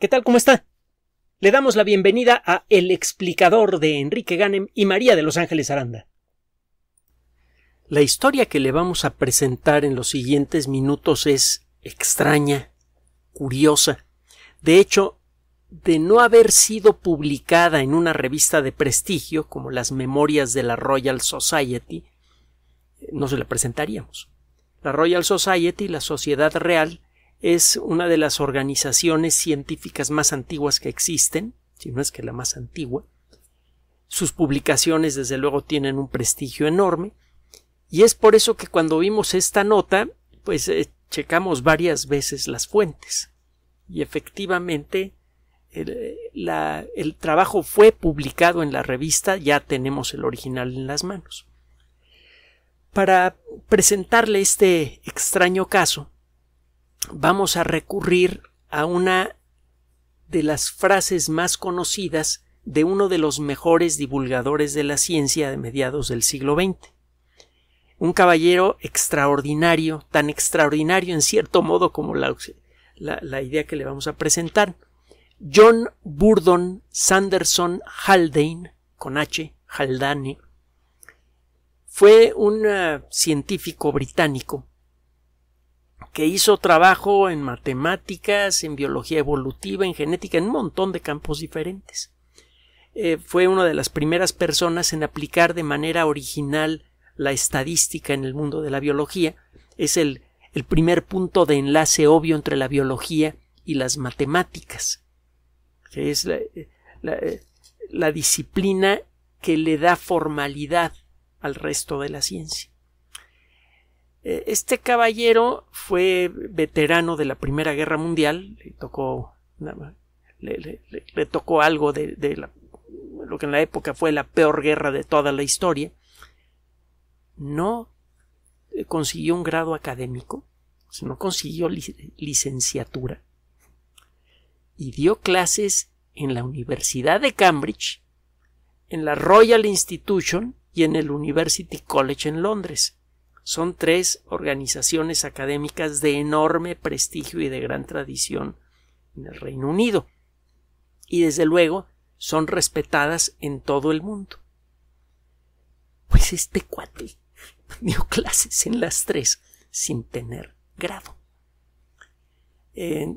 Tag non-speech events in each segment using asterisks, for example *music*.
¿Qué tal? ¿Cómo está? Le damos la bienvenida a El explicador de Enrique Ganem y María de Los Ángeles Aranda. La historia que le vamos a presentar en los siguientes minutos es extraña, curiosa. De hecho, de no haber sido publicada en una revista de prestigio como las Memorias de la Royal Society, eh, no se la presentaríamos. La Royal Society, la Sociedad Real, es una de las organizaciones científicas más antiguas que existen, si no es que la más antigua. Sus publicaciones, desde luego, tienen un prestigio enorme. Y es por eso que cuando vimos esta nota, pues eh, checamos varias veces las fuentes. Y efectivamente, eh, el trabajo fue publicado en la revista, ya tenemos el original en las manos. Para presentarle este extraño caso, vamos a recurrir a una de las frases más conocidas de uno de los mejores divulgadores de la ciencia de mediados del siglo XX. Un caballero extraordinario, tan extraordinario en cierto modo como la, la, idea que le vamos a presentar. John Burdon Sanderson Haldane, con H, Haldane, fue un ah, científico británico que hizo trabajo en matemáticas, en biología evolutiva, en genética, en un montón de campos diferentes. Eh, fue una de las primeras personas en aplicar de manera original la estadística en el mundo de la biología. Es el, primer punto de enlace obvio entre la biología y las matemáticas. Es la disciplina que le da formalidad al resto de la ciencia. Eh, este caballero fue veterano de la Primera Guerra Mundial, le tocó, le, tocó algo de, lo que en la época fue la peor guerra de toda la historia. No eh, consiguió un grado académico, no consiguió licenciatura y dio clases en la Universidad de Cambridge, en la Royal Institution y en el University College en Londres. Son tres organizaciones académicas de enorme prestigio y de gran tradición en el Reino Unido. Y desde luego son respetadas en todo el mundo. Pues este cuate *laughs* dio clases en las tres sin tener grado. Eh,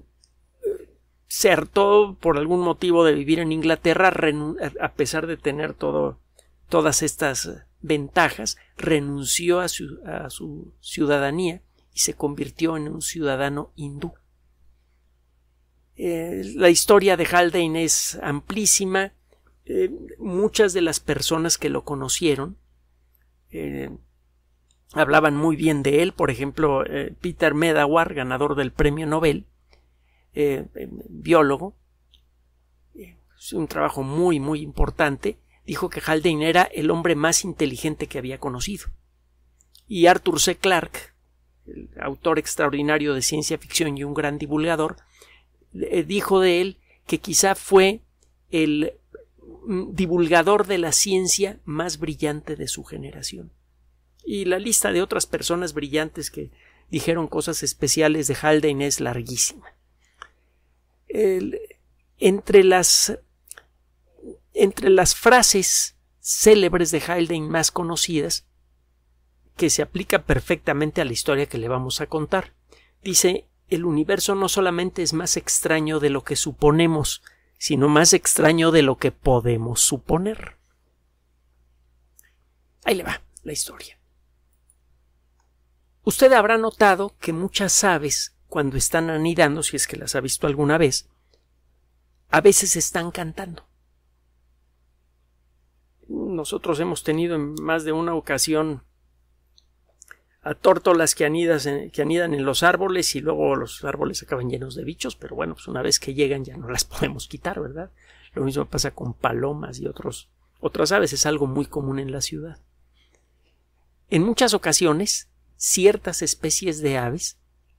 se hartó por algún motivo de vivir en Inglaterra a pesar de tener todo, todas estas ventajas, renunció a su, ciudadanía y se convirtió en un ciudadano hindú. Eh, la historia de Haldane es amplísima. Eh, muchas de las personas que lo conocieron eh, hablaban muy bien de él. Por ejemplo, Peter Medawar, ganador del premio Nobel, biólogo, es un trabajo muy, muy importante dijo que Haldane era el hombre más inteligente que había conocido. Y Arthur C. Clarke, el autor extraordinario de ciencia ficción y un gran divulgador, eh, dijo de él que quizá fue el mm, divulgador de la ciencia más brillante de su generación. Y la lista de otras personas brillantes que dijeron cosas especiales de Haldane es larguísima. entre las entre las frases célebres de Haldane más conocidas, que se aplica perfectamente a la historia que le vamos a contar. Dice el universo no solamente es más extraño de lo que suponemos, sino más extraño de lo que podemos suponer. Ahí le va la historia. Usted habrá notado que muchas aves, cuando están anidando, si es que las ha visto alguna vez, a veces están cantando. Nosotros hemos tenido en más de una ocasión a tórtolas que, que anidan en los árboles y luego los árboles acaban llenos de bichos, pero bueno, pues una vez que llegan ya no las *laughs* podemos quitar, ¿verdad? Lo mismo pasa con palomas y otros, otras aves, es algo muy común en la ciudad. En muchas ocasiones, ciertas especies de aves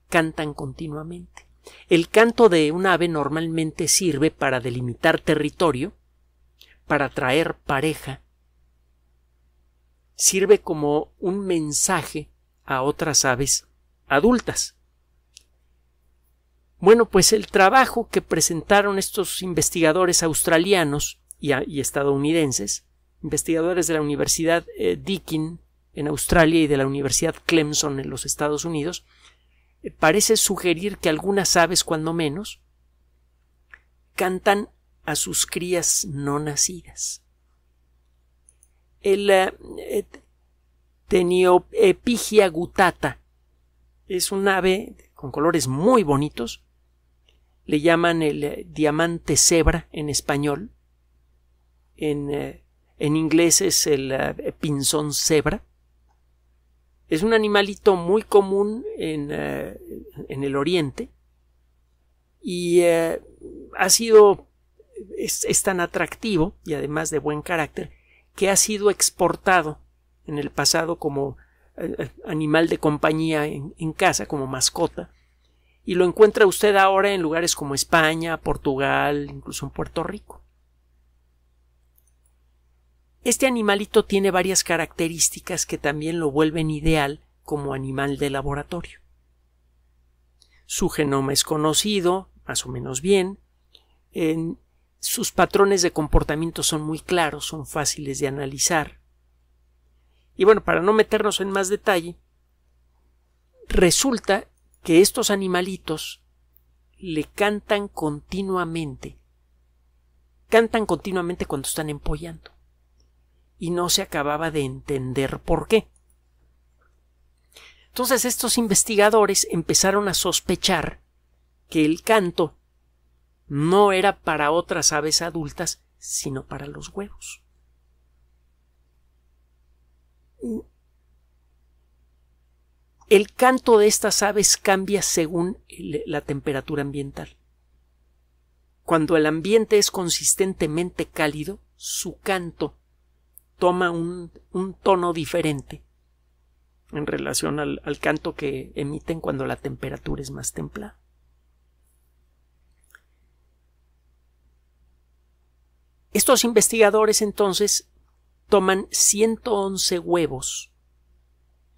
cantan continuamente. El canto de un ave normalmente sirve para delimitar territorio, para atraer pareja sirve como un mensaje a otras aves adultas. Bueno, pues el trabajo que presentaron estos investigadores australianos y, estadounidenses, investigadores de la Universidad eh, Deakin en Australia y de la Universidad Clemson en los Estados Unidos, eh, parece sugerir que algunas aves, cuando menos, cantan a sus crías no nacidas el eh, eh, Tenioepigia gutata. Es un ave con colores muy bonitos. Le llaman el eh, diamante cebra en español. En, inglés es el pinzón cebra. Es un animalito muy común en, el oriente y ha sido es tan atractivo y además de buen carácter que ha sido exportado en el pasado como eh, eh, animal de compañía en, casa, como mascota, y lo encuentra usted ahora en lugares como España, Portugal, incluso en Puerto Rico. Este animalito tiene varias características que también lo vuelven ideal como animal de laboratorio. Su genoma es conocido, más o menos bien, en, sus patrones de comportamiento son muy claros, son fáciles de analizar. Y bueno, para no meternos en más detalle, resulta que estos animalitos le cantan continuamente. Cantan continuamente cuando están empollando. Y no se acababa de entender por qué. Entonces estos investigadores empezaron a sospechar que el canto no era para otras aves adultas, sino para los huevos. El canto de estas aves cambia según la temperatura ambiental. Cuando el ambiente es consistentemente cálido, su canto toma un, tono diferente en relación al canto que emiten cuando la temperatura es más templada. Estos investigadores entonces toman 111 huevos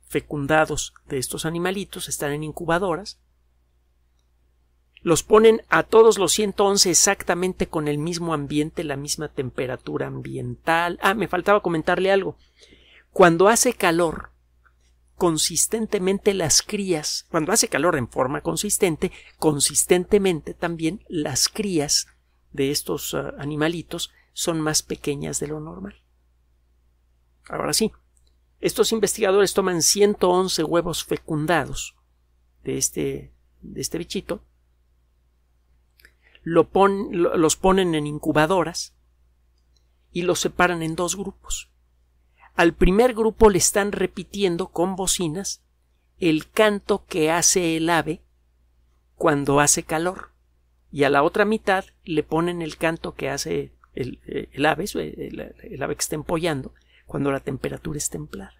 fecundados de estos animalitos, están en incubadoras, los ponen a todos los 111 exactamente con el mismo ambiente, la misma temperatura ambiental. Ah, me faltaba comentarle algo. Cuando hace calor, consistentemente las crías, cuando hace calor en forma consistente, consistentemente también las crías de estos ah, animalitos son más pequeñas de lo normal. Ahora sí, estos investigadores toman 111 huevos fecundados de este, de este bichito, los ponen en incubadoras y los separan en dos grupos. Al primer grupo le están repitiendo con bocinas el canto que hace el ave cuando hace calor y a la otra mitad le ponen el canto que hace eh, el, ave, eh, el, ave que está empollando, cuando la temperatura es templada.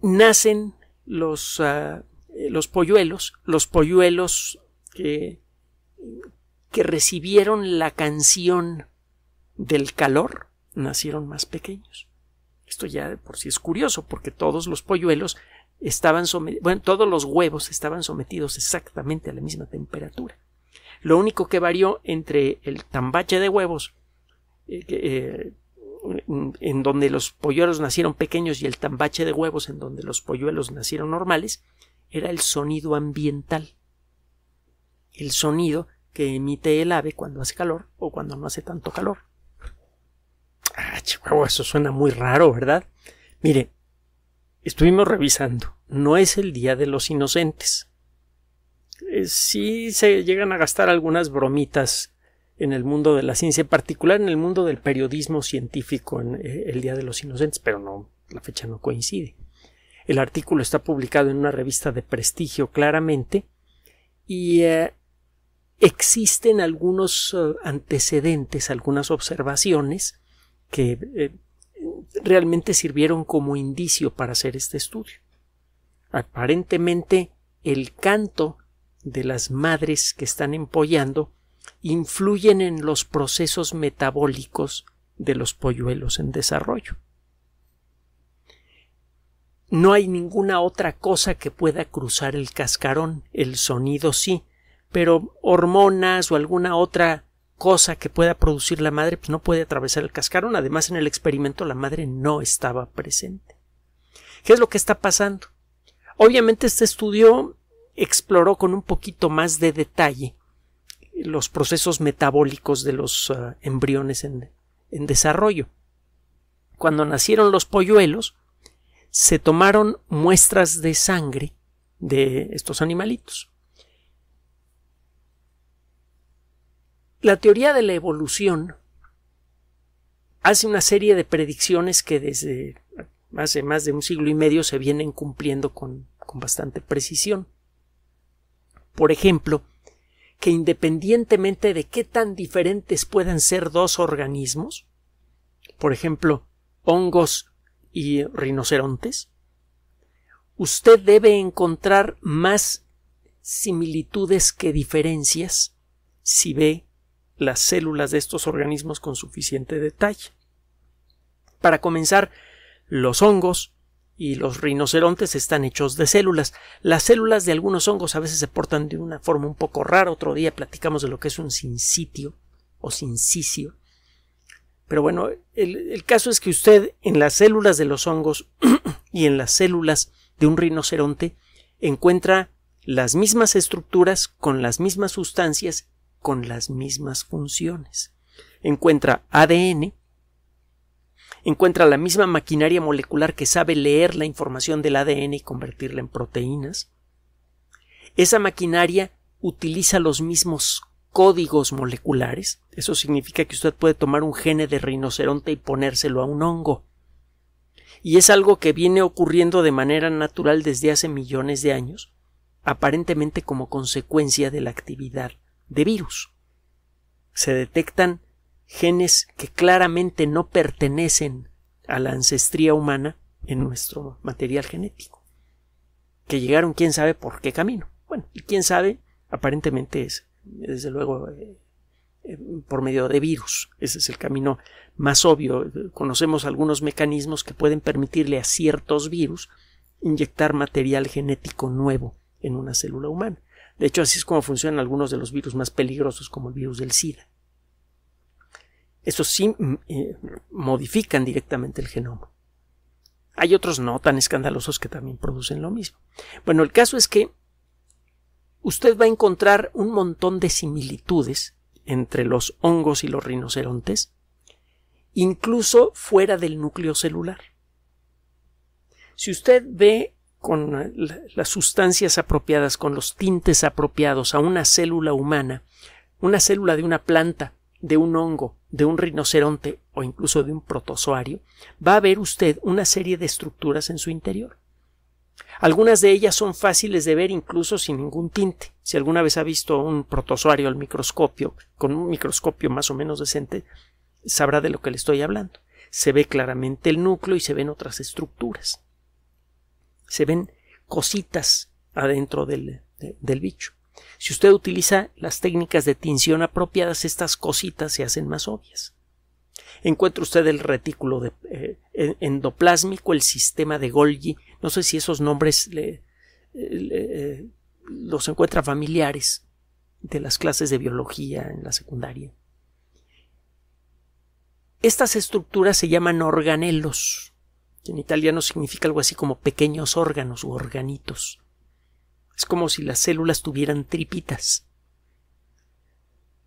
Nacen los, ah, eh, los polluelos, los polluelos que, recibieron la canción del calor, nacieron más pequeños. Esto ya por sí es curioso, porque todos los polluelos estaban sometidos, bueno, todos los huevos estaban sometidos exactamente a la misma temperatura. Lo único que varió entre el tambache de huevos, eh, eh, en donde los polluelos nacieron pequeños y el tambache de huevos en donde los polluelos nacieron normales, era el sonido ambiental. El sonido que emite el ave cuando hace calor o cuando no hace tanto calor. Ah, Chihuahua, eso suena muy raro, ¿verdad? Mire, estuvimos revisando. No es el Día de los Inocentes si eh, sí se llegan a gastar algunas bromitas en el mundo de la ciencia, en particular en el mundo del periodismo científico en eh, el Día de los Inocentes, pero no, la fecha no coincide. El artículo está publicado en una revista de prestigio claramente y eh, existen algunos antecedentes, algunas observaciones que realmente sirvieron como indicio para hacer este estudio. Aparentemente el canto de las madres que están empollando influyen en los procesos metabólicos de los polluelos en desarrollo. No hay ninguna otra cosa que pueda cruzar el cascarón, el sonido sí, pero hormonas o alguna otra cosa que pueda producir la madre pues no puede atravesar el cascarón. Además, en el experimento la madre no estaba presente. ¿Qué es lo que está pasando? Obviamente este estudio exploró con un poquito más de detalle los procesos metabólicos de los ah, embriones en, desarrollo. Cuando nacieron los polluelos, se tomaron muestras de sangre de estos animalitos. La teoría de la evolución hace una serie de predicciones que desde hace más de un siglo y medio se vienen cumpliendo con bastante precisión por ejemplo, que independientemente de qué tan diferentes puedan ser dos organismos, por ejemplo, hongos y rinocerontes, usted debe encontrar más similitudes que diferencias si ve las células de estos organismos con suficiente detalle. Para comenzar, los hongos y los rinocerontes están hechos de células. Las células de algunos hongos a veces se portan de una forma un poco rara. Otro día platicamos de lo que es un sitio o sincicio. Pero bueno, el, el caso es que usted en las células de los hongos *clears throat* y en las células de un rinoceronte encuentra las mismas estructuras con las mismas sustancias con las mismas funciones. Encuentra ADN encuentra la misma maquinaria molecular que sabe leer la información del ADN y convertirla en proteínas. Esa maquinaria utiliza los mismos códigos moleculares. Eso significa que usted puede tomar un gene de rinoceronte y ponérselo a un hongo. Y es algo que viene ocurriendo de manera natural desde hace millones de años, aparentemente como consecuencia de la actividad de virus. Se detectan genes que claramente no pertenecen a la ancestría humana en nuestro material genético, que llegaron quién sabe por qué camino. Bueno, y quién sabe, aparentemente es, desde luego, eh, eh, por medio de virus. Ese es el camino más obvio. Conocemos algunos mecanismos que pueden permitirle a ciertos virus inyectar material genético nuevo en una célula humana. De hecho, así es como funcionan algunos de los virus más peligrosos, como el virus del SIDA. Esos sí mm, eh, modifican directamente el genoma. Hay otros no tan escandalosos que también producen lo mismo. Bueno, el caso es que usted va a encontrar un montón de similitudes entre los hongos y los rinocerontes, incluso fuera del núcleo celular. Si usted ve con las sustancias apropiadas, con los tintes apropiados a una célula humana, una célula de una planta, de un hongo, de un rinoceronte o incluso de un protozoario, va a ver usted una serie de estructuras en su interior. Algunas de ellas son fáciles de ver incluso sin ningún tinte. Si alguna vez ha visto un protozoario al microscopio, con un microscopio más o menos decente, sabrá de lo que le estoy hablando. Se ve claramente el núcleo y se ven otras estructuras. Se ven cositas adentro del, del bicho. Si usted utiliza las técnicas de tinción apropiadas, estas cositas se hacen más obvias. Encuentra usted el retículo eh, endoplásmico, el sistema de Golgi. No sé si esos nombres le, eh, eh, los encuentra familiares de las clases de biología en la secundaria. Estas estructuras se llaman organelos, que en italiano significa algo así como pequeños órganos u organitos. Es como si las células tuvieran tripitas.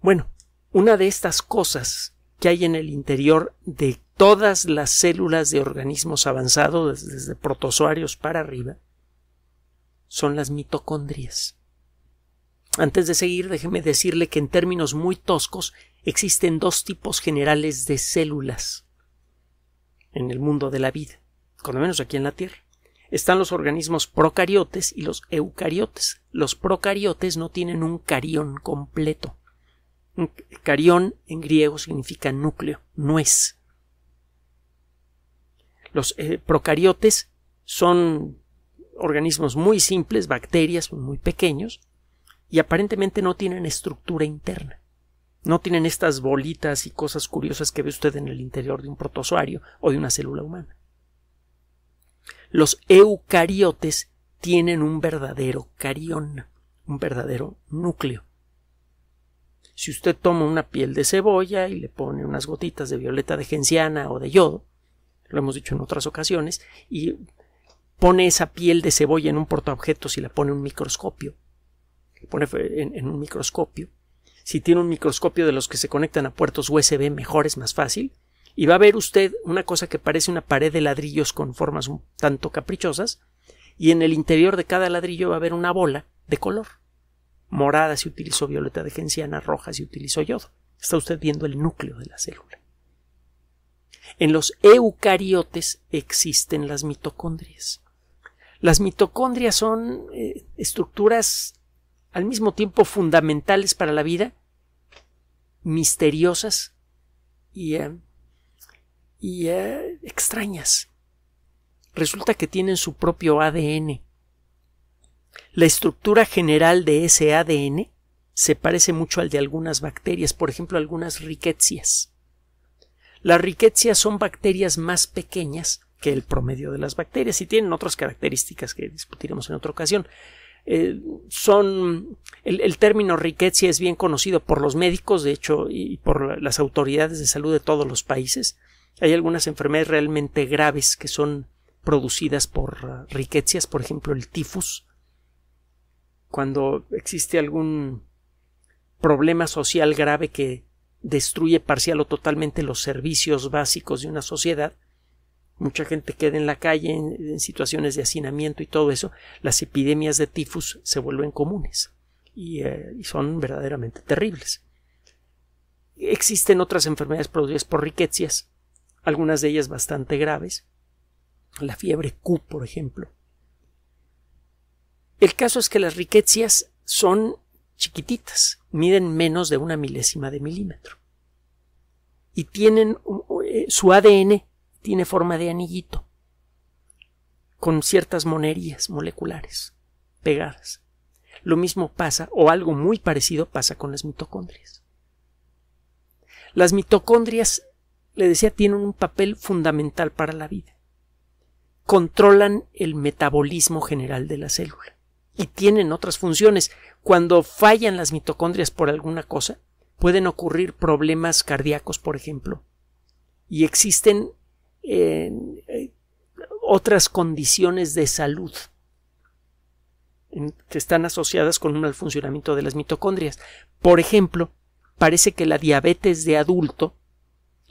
Bueno, una de estas cosas que hay en el interior de todas las células de organismos avanzados, desde protozoarios para arriba, son las mitocondrias. Antes de seguir, déjeme decirle que en términos muy toscos existen dos tipos generales de células en el mundo de la vida, con lo menos aquí en la Tierra están los organismos procariotes y los eucariotes. Los procariotes no tienen un carión completo. carión en griego significa núcleo, nuez. Los eh, procariotes son organismos muy simples, bacterias muy pequeños, y aparentemente no tienen estructura interna. No tienen estas bolitas y cosas curiosas que ve usted en el interior de un protozoario o de una célula humana. Los eucariotes tienen un verdadero carión, un verdadero núcleo. Si usted toma una piel de cebolla y le pone unas gotitas de violeta de genciana o de yodo, lo hemos dicho en otras ocasiones, y pone esa piel de cebolla en un portaobjetos y la pone en un microscopio, pone en un microscopio, si tiene un microscopio de los que se conectan a puertos USB mejor es más fácil, y va a ver usted una cosa que parece una pared de ladrillos con formas un tanto caprichosas, y en el interior de cada ladrillo va a haber una bola de color. Morada si utilizó violeta de genciana, roja si utilizó yodo. Está usted viendo el núcleo de la célula. En los eucariotes existen las mitocondrias. Las mitocondrias son eh, estructuras al mismo tiempo fundamentales para la vida, misteriosas y eh, y eh, extrañas. Resulta que tienen su propio ADN. La estructura general de ese ADN se parece mucho al de algunas bacterias, por ejemplo algunas riquecias. Las riquecias son bacterias más pequeñas que el promedio de las bacterias y tienen otras características que discutiremos en otra ocasión. Eh, son el, el término riquecia es bien conocido por los médicos, de hecho, y por las autoridades de salud de todos los países. Hay algunas enfermedades realmente graves que son producidas por ah, riquecias, por ejemplo el tifus. Cuando existe algún problema social grave que destruye parcial o totalmente los servicios básicos de una sociedad, mucha gente queda en la calle en, situaciones de hacinamiento y todo eso, las epidemias de tifus se vuelven comunes y, eh, son verdaderamente terribles. Existen otras enfermedades producidas por riquecias algunas de ellas bastante graves, la fiebre Q, por ejemplo. El caso es que las riquecias son chiquititas, miden menos de una milésima de milímetro. Y tienen eh, su ADN tiene forma de anillito, con ciertas monerías moleculares pegadas. Lo mismo pasa, o algo muy parecido pasa con las mitocondrias. Las mitocondrias le decía, tienen un papel fundamental para la vida. Controlan el metabolismo general de la célula y tienen otras funciones. Cuando fallan las mitocondrias por alguna cosa, pueden ocurrir problemas cardíacos, por ejemplo, y existen eh, otras condiciones de salud que están asociadas con un mal funcionamiento de las mitocondrias. Por ejemplo, parece que la diabetes de adulto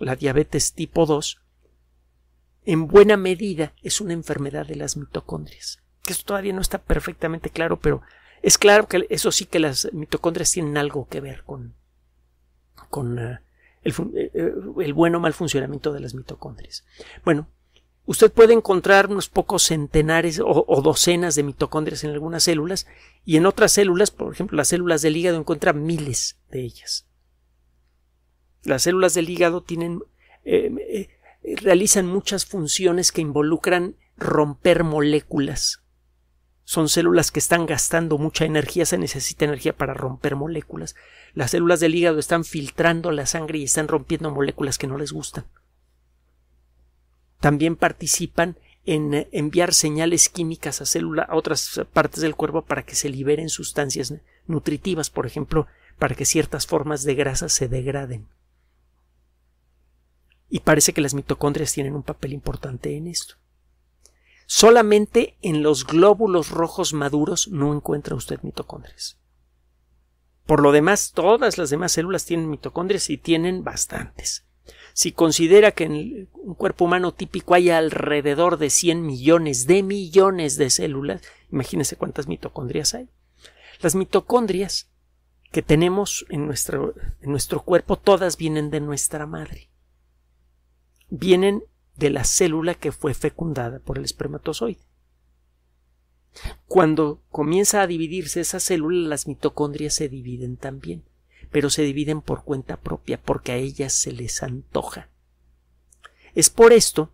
la diabetes tipo 2, en buena medida es una enfermedad de las mitocondrias. Esto todavía no está perfectamente claro, pero es claro que eso sí que las mitocondrias tienen algo que ver con, con eh, el, eh, eh, bueno o mal funcionamiento de las mitocondrias. Bueno, usted puede encontrar unos pocos centenares o, o, docenas de mitocondrias en algunas células y en otras células, por ejemplo, las células del hígado encuentra miles de ellas. Las células del hígado tienen, eh, eh, realizan muchas funciones que involucran romper moléculas. Son células que están gastando mucha energía, se necesita energía para romper moléculas. Las células del hígado están filtrando la sangre y están rompiendo moléculas que no les gustan. También participan en eh, enviar señales químicas a, a otras partes del cuerpo para que se liberen sustancias nutritivas, por ejemplo, para que ciertas formas de grasa se degraden. Y parece que las mitocondrias tienen un papel importante en esto. Solamente en los glóbulos rojos maduros no encuentra usted mitocondrias. Por lo demás, todas las demás células tienen mitocondrias y tienen bastantes. Si considera que en un cuerpo humano típico hay alrededor de 100 millones de millones de células, imagínese cuántas mitocondrias hay. Las mitocondrias que tenemos en nuestro, en nuestro cuerpo todas vienen de nuestra madre vienen de la célula que fue fecundada por el espermatozoide. Cuando comienza a dividirse esa célula, las mitocondrias se dividen también, pero se dividen por cuenta propia, porque a ellas se les antoja. Es por esto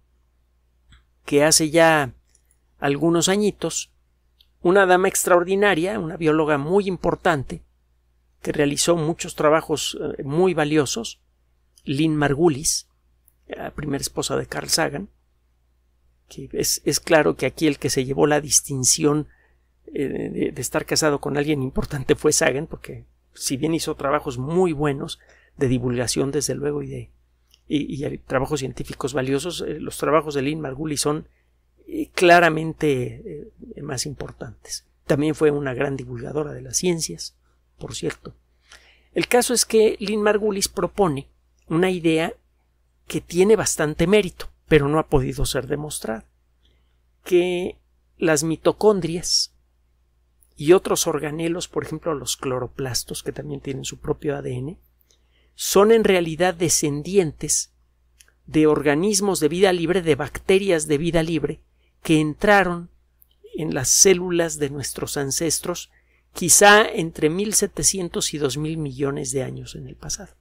que hace ya algunos añitos, una dama extraordinaria, una bióloga muy importante, que realizó muchos trabajos eh, muy valiosos, Lynn Margulis, primera esposa de Carl Sagan, que es, claro que aquí el que se llevó la distinción eh, de, estar casado con alguien importante fue Sagan, porque si bien hizo trabajos muy buenos de divulgación, desde luego, y de trabajos científicos valiosos, eh, los trabajos de Lynn Margulis son eh, claramente más importantes. También fue una gran divulgadora de las ciencias, por cierto. El caso es que Lynn Margulis propone una idea que tiene bastante mérito, pero no ha podido ser demostrado, que las mitocondrias y otros organelos, por ejemplo los cloroplastos, que también tienen su propio ADN, son en realidad descendientes de organismos de vida libre, de bacterias de vida libre, que entraron en las células de nuestros ancestros quizá entre 1700 y 2000 millones de años en el pasado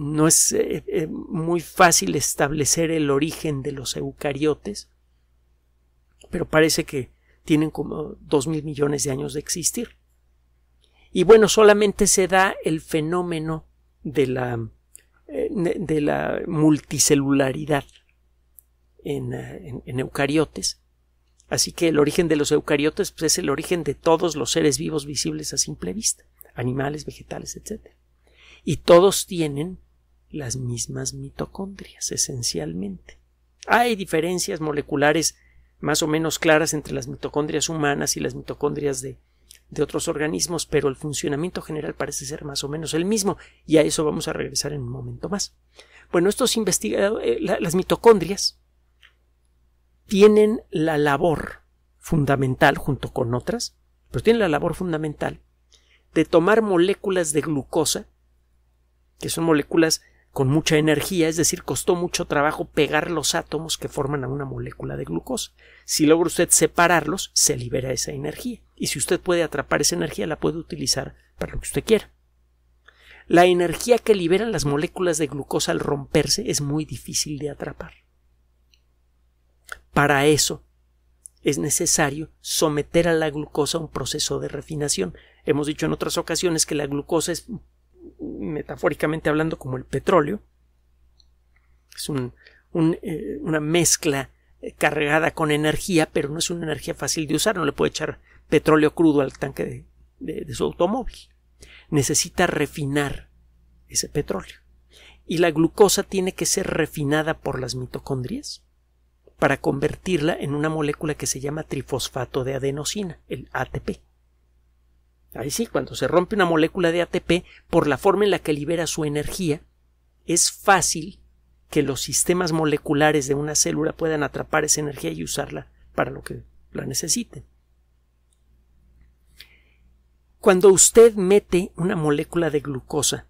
no es eh, eh, muy fácil establecer el origen de los eucariotes, pero parece que tienen como dos mil millones de años de existir. Y bueno, solamente se da el fenómeno de la, eh, de la multicelularidad en, eucariotes. Así que el origen de los eucariotes pues, es el origen de todos los seres vivos visibles a simple vista, animales, vegetales, etc. Y todos tienen las mismas mitocondrias, esencialmente. Hay diferencias moleculares más o menos claras entre las mitocondrias humanas y las mitocondrias de, otros organismos, pero el funcionamiento general parece ser más o menos el mismo, y a eso vamos a regresar en un momento más. Bueno, estos investigadores, eh, las mitocondrias tienen la labor fundamental, junto con otras, pero tienen la labor fundamental de tomar moléculas de glucosa, que son moléculas con mucha energía, es decir, costó mucho trabajo pegar los átomos que forman a una molécula de glucosa. Si logra usted separarlos, se libera esa energía. Y si usted puede atrapar esa energía, la puede utilizar para lo que usted quiera. La energía que liberan las moléculas de glucosa al romperse es muy difícil de atrapar. Para eso es necesario someter a la glucosa a un proceso de refinación. Hemos dicho en otras ocasiones que la glucosa es metafóricamente hablando como el petróleo. Es eh, una mezcla eh, cargada con energía, pero no es una energía fácil de usar, no le puede echar petróleo crudo al tanque de su automóvil. Necesita refinar ese petróleo. Y la glucosa tiene que ser refinada por las mitocondrias para convertirla en una molécula que se llama trifosfato de adenosina, el ATP. Ahí sí, cuando se rompe una molécula de ATP, por la forma en la que libera su energía, es fácil que los sistemas moleculares de una célula puedan atrapar esa energía y usarla para lo que la necesiten. Cuando usted mete una molécula de glucosa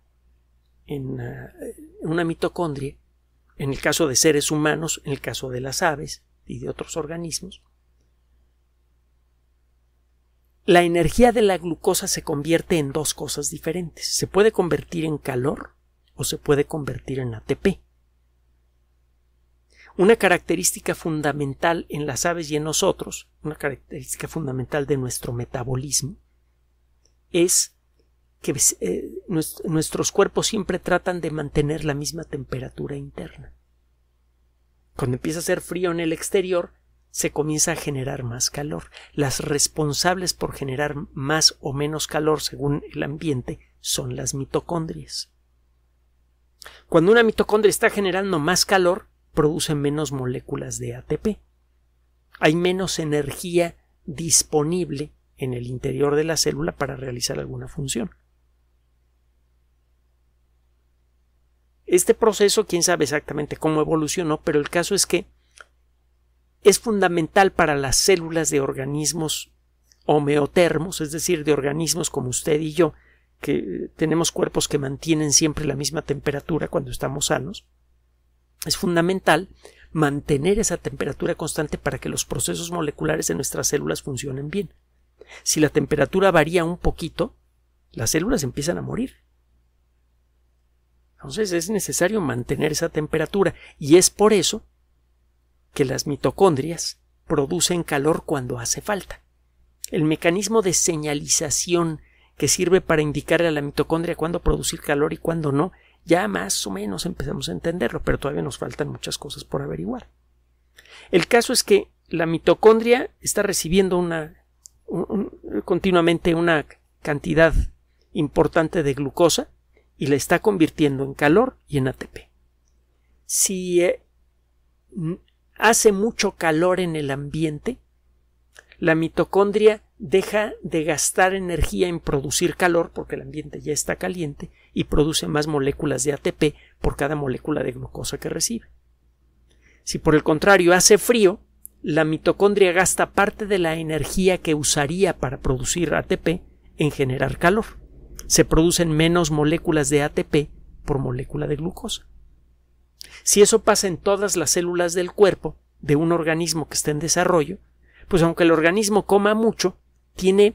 en eh, una mitocondria, en el caso de seres humanos, en el caso de las aves y de otros organismos, la energía de la glucosa se convierte en dos cosas diferentes. Se puede convertir en calor o se puede convertir en ATP. Una característica fundamental en las aves y en nosotros, una característica fundamental de nuestro metabolismo, es que eh, nuestros cuerpos siempre tratan de mantener la misma temperatura interna. Cuando empieza a hacer frío en el exterior, se comienza a generar más calor. Las responsables por generar más o menos calor según el ambiente son las mitocondrias. Cuando una mitocondria está generando más calor, produce menos moléculas de ATP. Hay menos energía disponible en el interior de la célula para realizar alguna función. Este proceso, quién sabe exactamente cómo evolucionó, pero el caso es que es fundamental para las células de organismos homeotermos, es decir, de organismos como usted y yo, que tenemos cuerpos que mantienen siempre la misma temperatura cuando estamos sanos, es fundamental mantener esa temperatura constante para que los procesos moleculares de nuestras células funcionen bien. Si la temperatura varía un poquito, las células empiezan a morir. Entonces es necesario mantener esa temperatura y es por eso que las mitocondrias producen calor cuando hace falta. El mecanismo de señalización que sirve para indicarle a la mitocondria cuándo producir calor y cuándo no, ya más o menos empezamos a entenderlo, pero todavía nos faltan muchas cosas por averiguar. El caso es que la mitocondria está recibiendo una, continuamente una cantidad importante de glucosa y la está convirtiendo en calor y en ATP. Si eh, hace mucho calor en el ambiente, la mitocondria deja de gastar energía en producir calor porque el ambiente ya está caliente y produce más moléculas de ATP por cada molécula de glucosa que recibe. Si por el contrario hace frío, la mitocondria gasta parte de la energía que usaría para producir ATP en generar calor. Se producen menos moléculas de ATP por molécula de glucosa. Si eso pasa en todas las células del cuerpo de un organismo que está en desarrollo, pues aunque el organismo coma mucho, tiene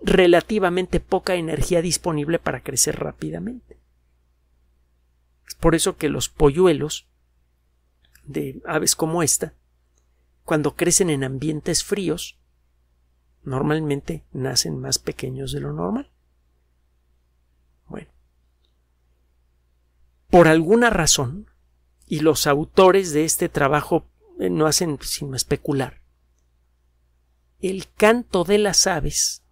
relativamente poca energía disponible para crecer rápidamente. Es por eso que los polluelos de aves como esta, cuando crecen en ambientes fríos, normalmente nacen más pequeños de lo normal. Bueno, por alguna razón, y los autores de este trabajo eh, no hacen sino especular. El canto de las aves,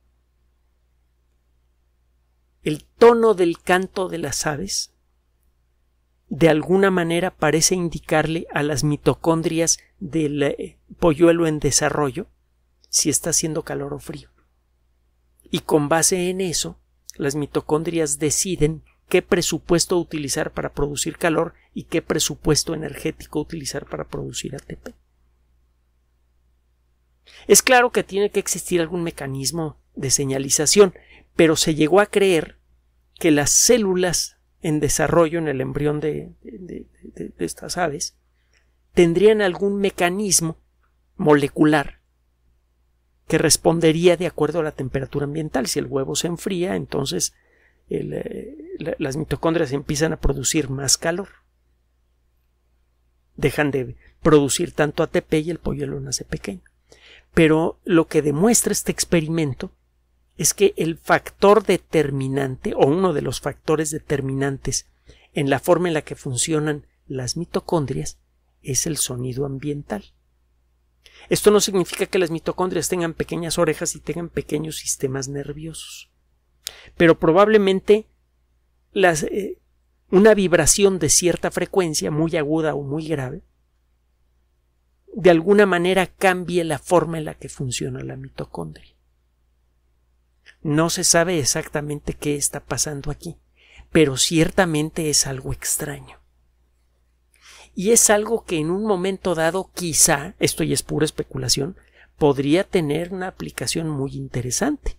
el tono del canto de las aves, de alguna manera parece indicarle a las mitocondrias del eh, polluelo en desarrollo si está haciendo calor o frío. Y con base en eso, las mitocondrias deciden qué presupuesto utilizar para producir calor y qué presupuesto energético utilizar para producir ATP. Es claro que tiene que existir algún mecanismo de señalización, pero se llegó a creer que las células en desarrollo en el embrión de, estas aves tendrían algún mecanismo molecular que respondería de acuerdo a la temperatura ambiental. Si el huevo se enfría, entonces el, eh, las mitocondrias empiezan a producir más calor. Dejan de producir tanto ATP y el pollo nace pequeño. Pero lo que demuestra este experimento es que el factor determinante o uno de los factores determinantes en la forma en la que funcionan las mitocondrias es el sonido ambiental. Esto no significa que las mitocondrias tengan pequeñas orejas y tengan pequeños sistemas nerviosos, pero probablemente eh, una vibración de cierta frecuencia, muy aguda o muy grave, de alguna manera cambie la forma en la que funciona la mitocondria. No se sabe exactamente qué está pasando aquí, pero ciertamente es algo extraño. Y es algo que en un momento dado quizá, esto ya es pura especulación, podría tener una aplicación muy interesante.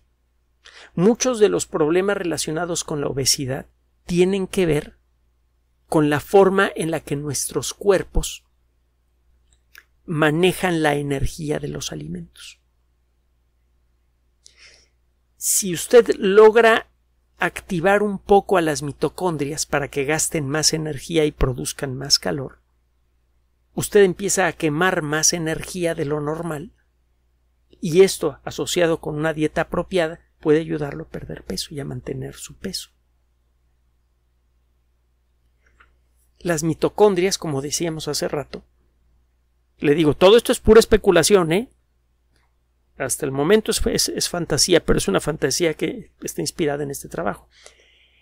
Muchos de los problemas relacionados con la obesidad tienen que ver con la forma en la que nuestros cuerpos manejan la energía de los alimentos. Si usted logra activar un poco a las mitocondrias para que gasten más energía y produzcan más calor, usted empieza a quemar más energía de lo normal y esto, asociado con una dieta apropiada, puede ayudarlo a perder peso y a mantener su peso. las mitocondrias, como decíamos hace rato. Le digo, todo esto es pura especulación, ¿eh? Hasta el momento es, fantasía, pero es una fantasía que está inspirada en este trabajo.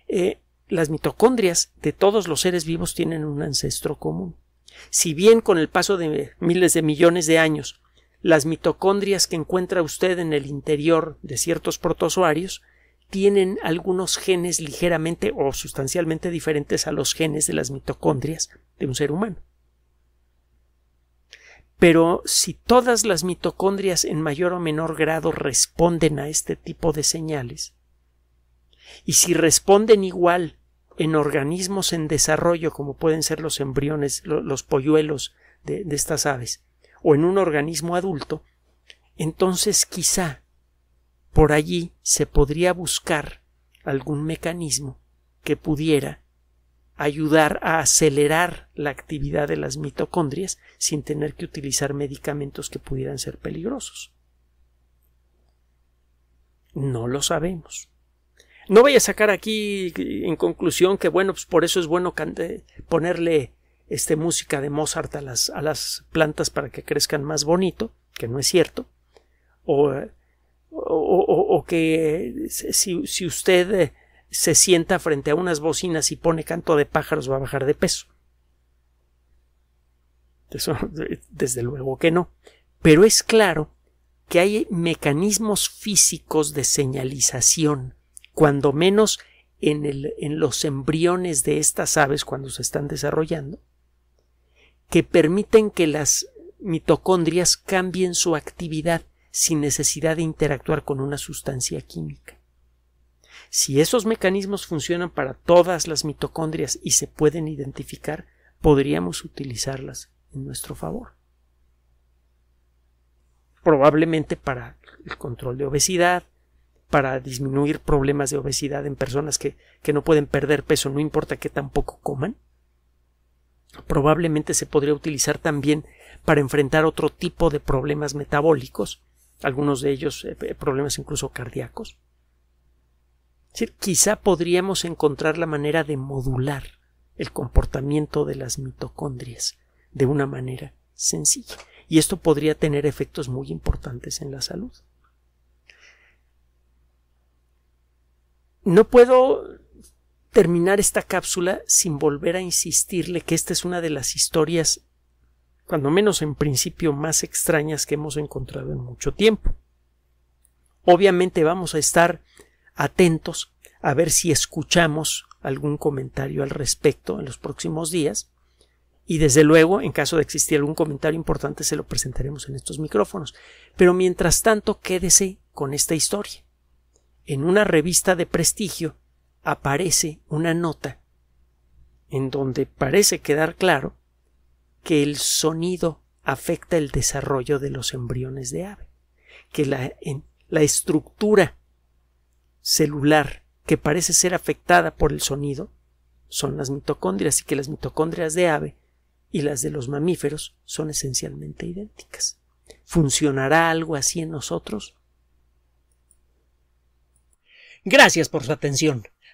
Eh, las mitocondrias de todos los seres vivos tienen un ancestro común. Si bien con el paso de miles de millones de años, las mitocondrias que encuentra usted en el interior de ciertos protozoarios tienen algunos genes ligeramente o sustancialmente diferentes a los genes de las mitocondrias de un ser humano. Pero si todas las mitocondrias en mayor o menor grado responden a este tipo de señales, y si responden igual en organismos en desarrollo, como pueden ser los embriones, los polluelos de, de estas aves, o en un organismo adulto, entonces quizá por allí se podría buscar algún mecanismo que pudiera ayudar a acelerar la actividad de las mitocondrias sin tener que utilizar medicamentos que pudieran ser peligrosos. No lo sabemos. No voy a sacar aquí eh, en conclusión que bueno, pues por eso es bueno eh, ponerle este, música de Mozart a las, a las plantas para que crezcan más bonito, que no es cierto, o eh, o, que si, usted eh, se sienta frente a unas bocinas y pone canto de pájaros va a bajar de peso. *laughs* desde luego que no. Pero es claro que hay mecanismos físicos de señalización, cuando menos en, en, los embriones de estas aves cuando se están desarrollando, que permiten que las mitocondrias cambien su actividad sin necesidad de interactuar con una sustancia química. Si esos mecanismos funcionan para todas las mitocondrias y se pueden identificar, podríamos utilizarlas en nuestro favor. Probablemente para el control de obesidad, para disminuir problemas de obesidad en personas que, no pueden perder peso, no importa que tampoco coman. Probablemente se podría utilizar también para enfrentar otro tipo de problemas metabólicos algunos de ellos eh, eh, problemas incluso cardíacos. quizá podríamos encontrar la manera de modular el comportamiento de las mitocondrias de una manera sencilla. Y esto podría tener efectos muy importantes en la salud. No puedo terminar esta cápsula sin volver a insistirle que esta es una de las historias cuando menos en principio, más extrañas que hemos encontrado en mucho tiempo. Obviamente vamos a estar atentos a ver si escuchamos algún comentario al respecto en los próximos días y desde luego, en caso de existir algún comentario importante, se lo presentaremos en estos micrófonos. Pero mientras tanto, quédese con esta historia. En una revista de prestigio aparece una nota en donde parece quedar claro que el sonido afecta el desarrollo de los embriones de ave, que la, estructura celular que parece ser afectada por el sonido son las mitocondrias y que las mitocondrias de ave y las de los mamíferos son esencialmente idénticas. ¿Funcionará algo así en nosotros? Gracias por su atención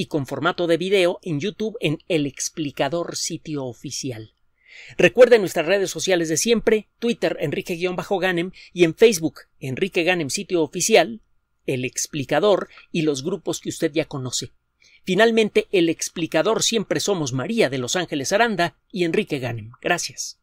y con formato de video en YouTube en El Explicador Sitio Oficial. Recuerde nuestras redes sociales de siempre, Twitter Enrique-Ganem y en Facebook Enrique Ganem Sitio Oficial, El Explicador y los grupos que usted ya conoce. Finalmente, El Explicador siempre somos María de Los Ángeles Aranda y Enrique Ganem. Gracias.